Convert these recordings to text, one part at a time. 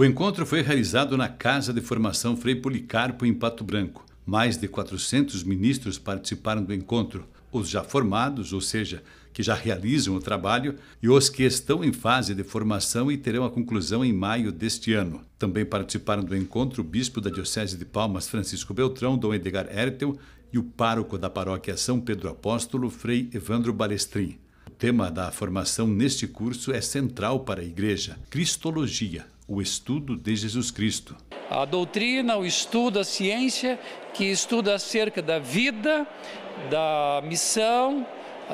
O encontro foi realizado na Casa de Formação Frei Policarpo, em Pato Branco. Mais de 400 ministros participaram do encontro. Os já formados, ou seja, que já realizam o trabalho, e os que estão em fase de formação e terão a conclusão em maio deste ano. Também participaram do encontro o bispo da Diocese de Palmas, Francisco Beltrão, Dom Edgar Ertel, e o pároco da paróquia São Pedro Apóstolo, Frei Evandro Balestrin. O tema da formação neste curso é central para a Igreja: Cristologia, o estudo de Jesus Cristo. A doutrina, o estudo, a ciência que estuda acerca da vida, da missão,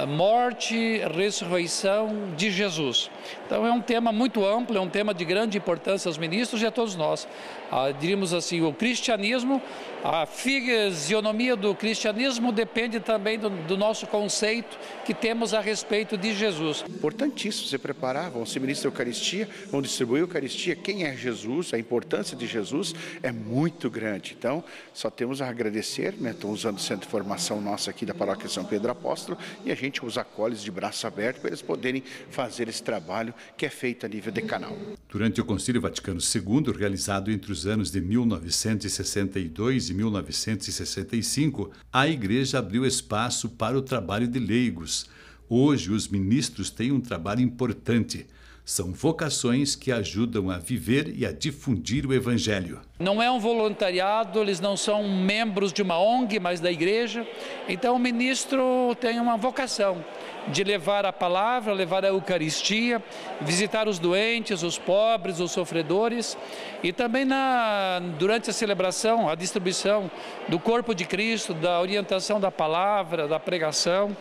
morte ressurreição de Jesus. Então é um tema muito amplo, é um tema de grande importância aos ministros e a todos nós. Ah, diríamos assim, o cristianismo, a fisionomia do cristianismo depende também do, do nosso conceito que temos a respeito de Jesus. Importantíssimo se preparar, vão ser ministrar da Eucaristia, vão distribuir a Eucaristia, quem é Jesus, a importância de Jesus é muito grande. Então, só temos a agradecer, né? Estou usando o centro de formação nosso aqui da Paróquia São Pedro Apóstolo e a gente gente acolhes de braço aberto para eles poderem fazer esse trabalho que é feito a nível decanal. Durante o Concílio Vaticano II, realizado entre os anos de 1962 e 1965, a Igreja abriu espaço para o trabalho de leigos. Hoje, os ministros têm um trabalho importante. São vocações que ajudam a viver e a difundir o Evangelho. Não é um voluntariado, eles não são membros de uma ONG, mas da igreja. Então o ministro tem uma vocação de levar a palavra, levar a Eucaristia, visitar os doentes, os pobres, os sofredores e também na, durante a celebração, a distribuição do corpo de Cristo, da orientação da palavra, da pregação.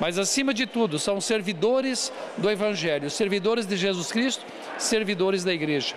Mas acima de tudo, são servidores do Evangelho, servidores de Jesus Cristo, servidores da igreja.